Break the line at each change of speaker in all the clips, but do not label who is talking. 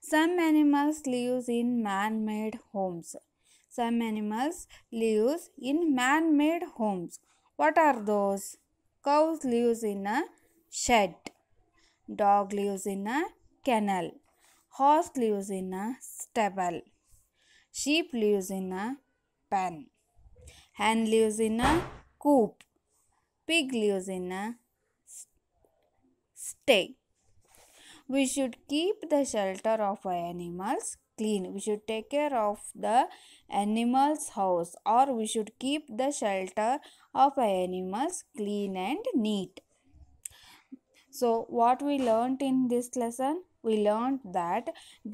Some animals live in man-made homes. Some animals live in man-made homes. What are those? Cows live in a shed. Dog lives in a kennel. Horse lives in a stable. Sheep lives in a pen. Hen lives in a coop. Pig lives in a stay we should keep the shelter of our animals clean we should take care of the animals house or we should keep the shelter of our animals clean and neat so what we learned in this lesson we learned that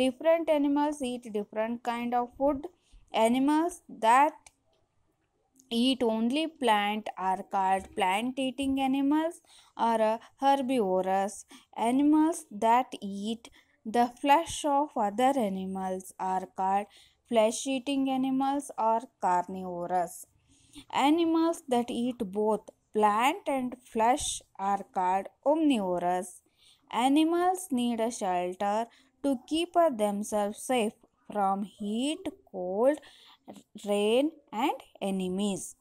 different animals eat different kind of food animals that eat only plant are called plant eating animals or herbivorous. Animals that eat the flesh of other animals are called flesh eating animals or carnivorous. Animals that eat both plant and flesh are called omnivorous. Animals need a shelter to keep themselves safe from heat, cold, rain and enemies.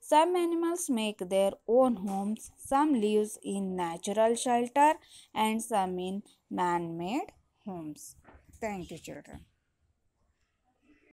Some animals make their own homes, some live in natural shelter and some in man-made homes. Thank you children.